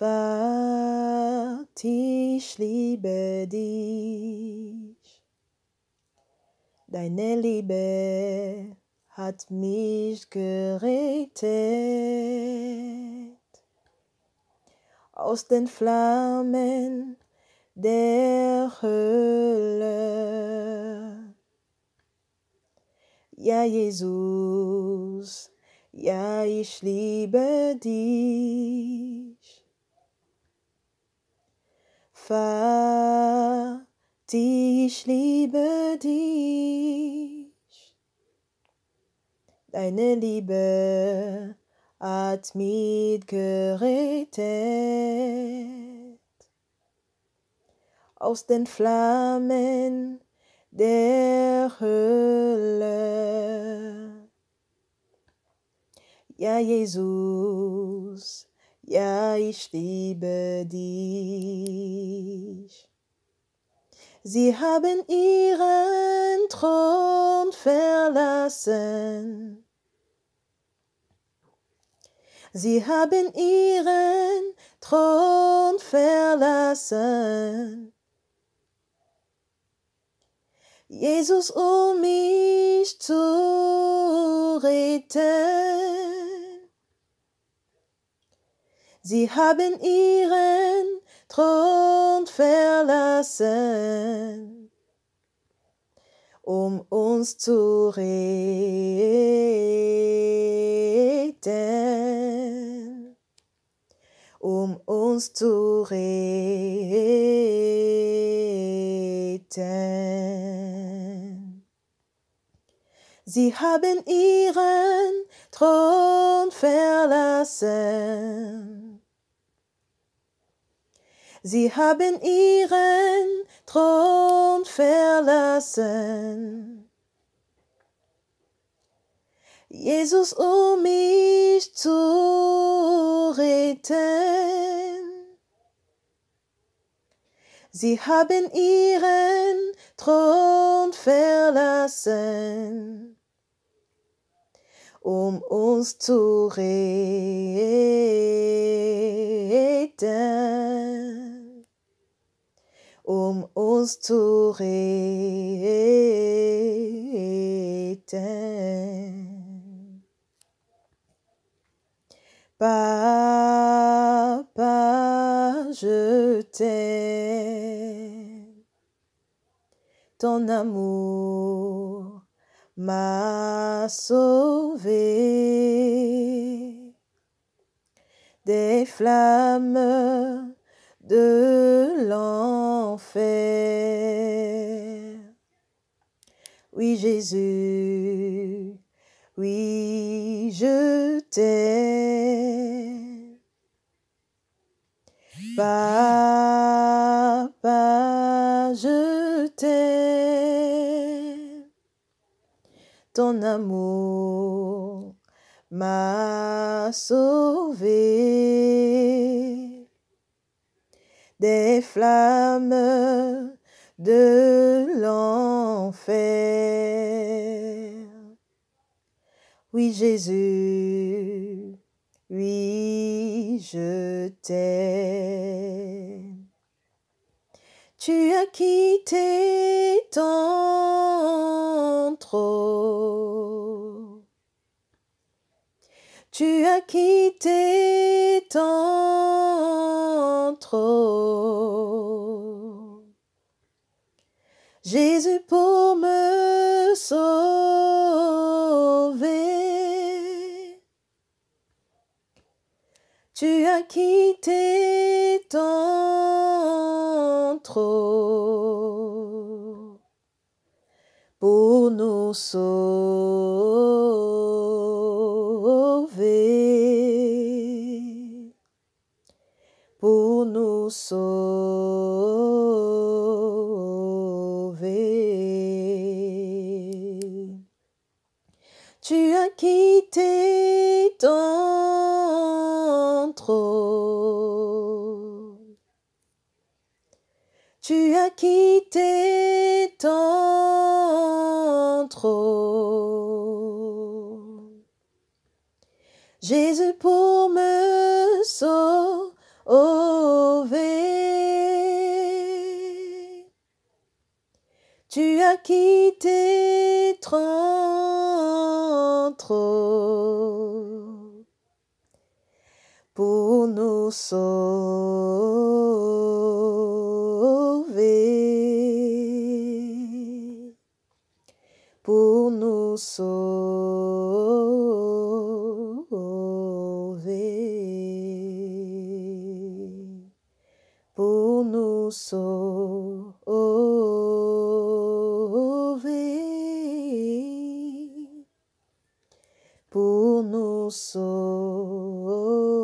Gott, ich liebe dich. Deine Liebe hat mich gerettet aus den Flammen der Hölle. Ja, Jesus, ja, ich liebe dich. Schöpfer, ich liebe dich. Deine Liebe hat mich gerettet aus den Flammen der Hölle. Ja, Jesus ja, ich liebe dich. Sie haben ihren Thron verlassen. Sie haben ihren Thron verlassen. Jesus, um mich zu retten. Sie haben ihren Thron verlassen, um uns zu retten, um uns zu retten. Sie haben ihren Thron verlassen Sie haben ihren Thron verlassen. Jesus, um mich zu retten. Sie haben ihren Thron verlassen, um uns zu retten. Om oz Papa, je t'aime. Ton amour m'a sauvé des flammes de l'enfer oui Jésus, oui je t'aime. Papa, je t'aime. Ton amour m'a sauvé des flammes de l'enfer. Oui Jésus, oui je t'aime. Tu as quitté tant trop Tu as quitté ton Jésus pour me sauver. Tu as quitté ton trône pour nous sauver, pour nous sauver. quitté ton trône. Tu as quitté ton trône. Jésus pour me sauver. quitter trop pour nous sauver, pour nous sauver, pour nous sauver. por nos socorrer.